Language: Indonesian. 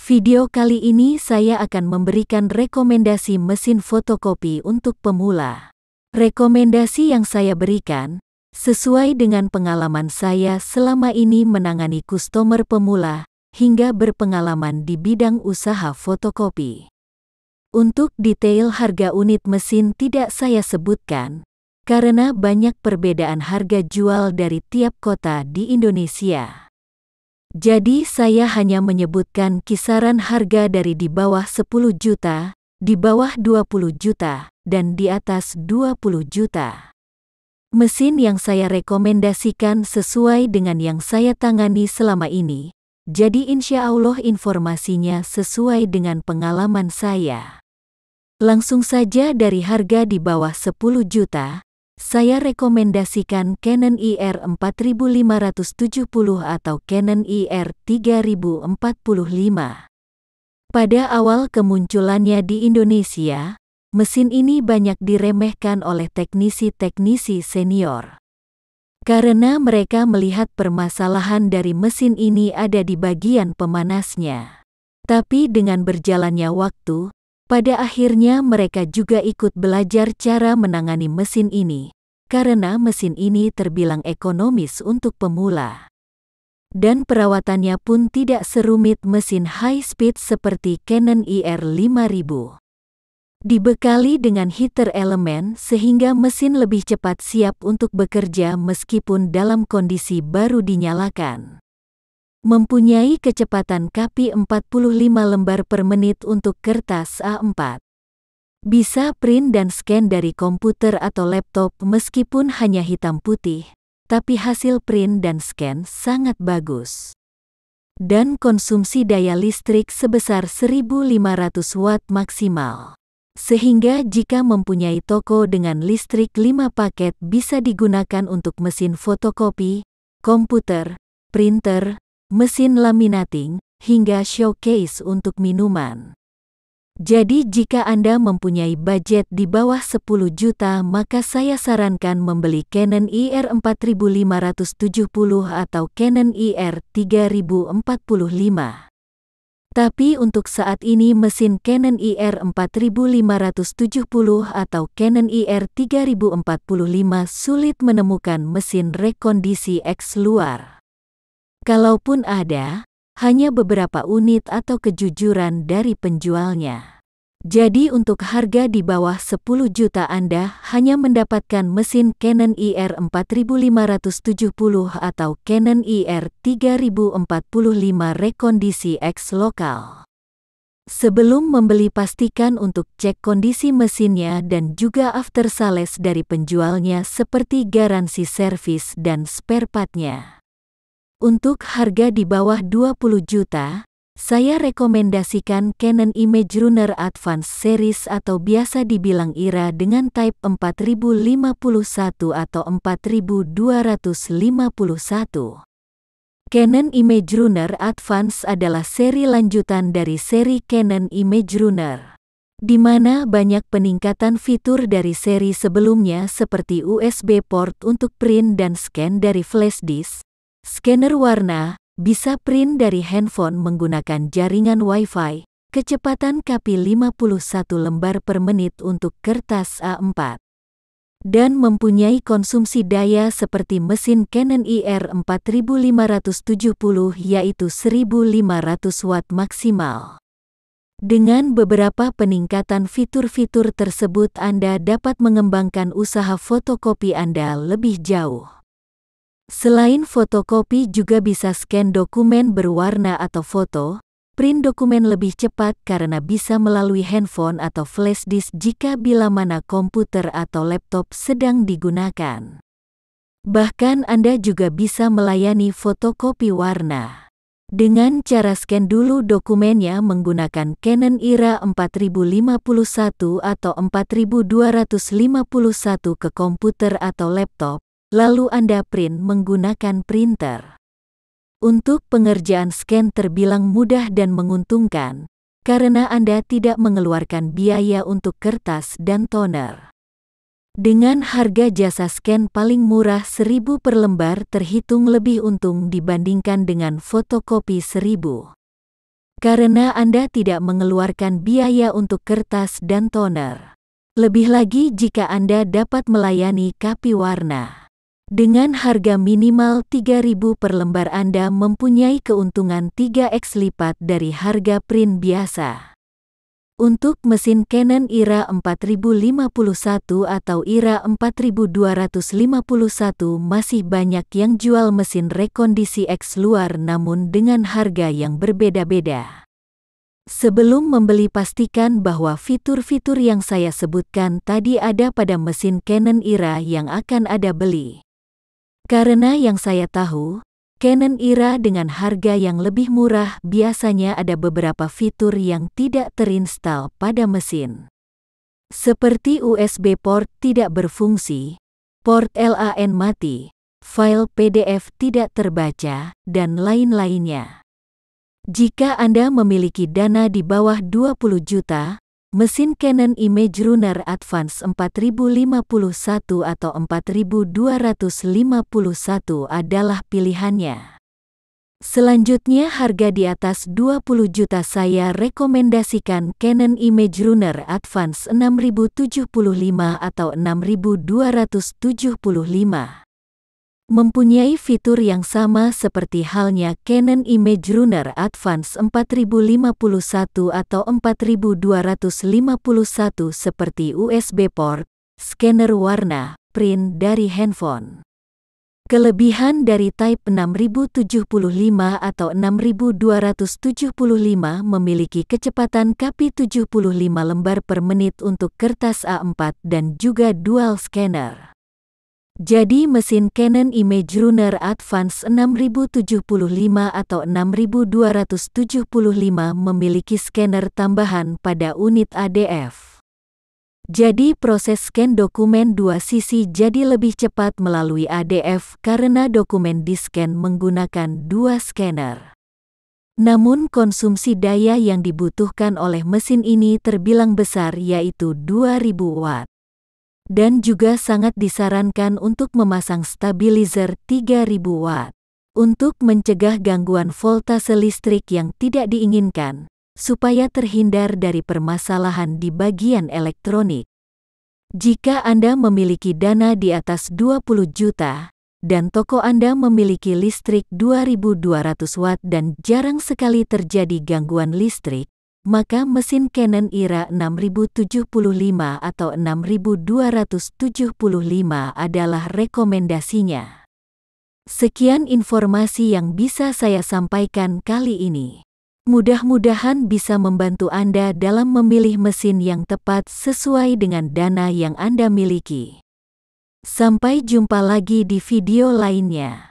Video kali ini saya akan memberikan rekomendasi mesin fotokopi untuk pemula. Rekomendasi yang saya berikan sesuai dengan pengalaman saya selama ini menangani customer pemula hingga berpengalaman di bidang usaha fotokopi. Untuk detail harga unit mesin tidak saya sebutkan karena banyak perbedaan harga jual dari tiap kota di Indonesia. Jadi saya hanya menyebutkan kisaran harga dari di bawah 10 juta, di bawah 20 juta, dan di atas 20 juta. Mesin yang saya rekomendasikan sesuai dengan yang saya tangani selama ini, jadi insya Allah informasinya sesuai dengan pengalaman saya. Langsung saja dari harga di bawah 10 juta, saya rekomendasikan Canon IR 4570 atau Canon IR 3045. Pada awal kemunculannya di Indonesia, mesin ini banyak diremehkan oleh teknisi-teknisi senior. Karena mereka melihat permasalahan dari mesin ini ada di bagian pemanasnya. Tapi dengan berjalannya waktu, pada akhirnya mereka juga ikut belajar cara menangani mesin ini, karena mesin ini terbilang ekonomis untuk pemula. Dan perawatannya pun tidak serumit mesin high speed seperti Canon IR e 5000. Dibekali dengan heater elemen sehingga mesin lebih cepat siap untuk bekerja meskipun dalam kondisi baru dinyalakan. Mempunyai kecepatan kapi 45 lembar per menit untuk kertas A4. Bisa print dan scan dari komputer atau laptop meskipun hanya hitam putih, tapi hasil print dan scan sangat bagus. Dan konsumsi daya listrik sebesar 1500 watt maksimal sehingga jika mempunyai toko dengan listrik 5 paket bisa digunakan untuk mesin fotokopi, komputer, printer, mesin laminating, hingga showcase untuk minuman. Jadi jika Anda mempunyai budget di bawah 10 juta maka saya sarankan membeli Canon IR e 4570 atau Canon IR e 3045. Tapi untuk saat ini mesin Canon IR e 4570 atau Canon IR 3045 sulit menemukan mesin rekondisi X luar. Kalaupun ada, hanya beberapa unit atau kejujuran dari penjualnya. Jadi untuk harga di bawah 10 juta Anda hanya mendapatkan mesin Canon IR e 4570 atau Canon IR e 3045 rekondisi X lokal. Sebelum membeli pastikan untuk cek kondisi mesinnya dan juga after sales dari penjualnya seperti garansi servis dan spare partnya. Untuk harga di bawah 20 juta, saya rekomendasikan Canon Image Runner Advance Series atau biasa dibilang IRA dengan type 4051 atau 4251. Canon Image Runner Advance adalah seri lanjutan dari seri Canon Image Runner, di mana banyak peningkatan fitur dari seri sebelumnya seperti USB port untuk print dan scan dari flash disk, Scanner warna bisa print dari handphone menggunakan jaringan Wi-Fi, kecepatan kapi 51 lembar per menit untuk kertas A4 dan mempunyai konsumsi daya seperti mesin Canon IR 4570 yaitu 1500 watt maksimal. Dengan beberapa peningkatan fitur-fitur tersebut Anda dapat mengembangkan usaha fotokopi Anda lebih jauh. Selain fotokopi juga bisa scan dokumen berwarna atau foto, print dokumen lebih cepat karena bisa melalui handphone atau flash disk jika bila mana komputer atau laptop sedang digunakan. Bahkan Anda juga bisa melayani fotokopi warna. Dengan cara scan dulu dokumennya menggunakan Canon IRA 4051 atau 4251 ke komputer atau laptop, lalu Anda print menggunakan printer. Untuk pengerjaan scan terbilang mudah dan menguntungkan, karena Anda tidak mengeluarkan biaya untuk kertas dan toner. Dengan harga jasa scan paling murah seribu per lembar terhitung lebih untung dibandingkan dengan fotokopi seribu Karena Anda tidak mengeluarkan biaya untuk kertas dan toner. Lebih lagi jika Anda dapat melayani kapi warna. Dengan harga minimal 3000 per lembar Anda mempunyai keuntungan 3x lipat dari harga print biasa. Untuk mesin Canon IRA 4051 atau IRA 4251 masih banyak yang jual mesin rekondisi X luar namun dengan harga yang berbeda-beda. Sebelum membeli pastikan bahwa fitur-fitur yang saya sebutkan tadi ada pada mesin Canon IRA yang akan Anda beli. Karena yang saya tahu, Canon Ira dengan harga yang lebih murah biasanya ada beberapa fitur yang tidak terinstal pada mesin. Seperti USB port tidak berfungsi, port LAN mati, file PDF tidak terbaca, dan lain-lainnya. Jika Anda memiliki dana di bawah 20 juta, Mesin Canon Image Runner Advance 4051 atau 4251 adalah pilihannya. Selanjutnya harga di atas 20 juta saya rekomendasikan Canon Image Runner Advance 6075 atau 6275 mempunyai fitur yang sama seperti halnya Canon Image Runner Advance 4051 atau 4251 seperti USB port, scanner warna, print dari handphone. Kelebihan dari Type 6075 atau 6275 memiliki kecepatan KPI 75 lembar per menit untuk kertas A4 dan juga dual scanner. Jadi mesin Canon Image Runner Advance 6075 atau 6275 memiliki scanner tambahan pada unit ADF. Jadi proses scan dokumen dua sisi jadi lebih cepat melalui ADF karena dokumen di-scan menggunakan dua scanner. Namun konsumsi daya yang dibutuhkan oleh mesin ini terbilang besar yaitu 2000 watt dan juga sangat disarankan untuk memasang stabilizer 3000 watt untuk mencegah gangguan voltase listrik yang tidak diinginkan supaya terhindar dari permasalahan di bagian elektronik. Jika Anda memiliki dana di atas 20 juta dan toko Anda memiliki listrik 2200 watt dan jarang sekali terjadi gangguan listrik, maka mesin Canon IRA 6075 atau 6275 adalah rekomendasinya. Sekian informasi yang bisa saya sampaikan kali ini. Mudah-mudahan bisa membantu Anda dalam memilih mesin yang tepat sesuai dengan dana yang Anda miliki. Sampai jumpa lagi di video lainnya.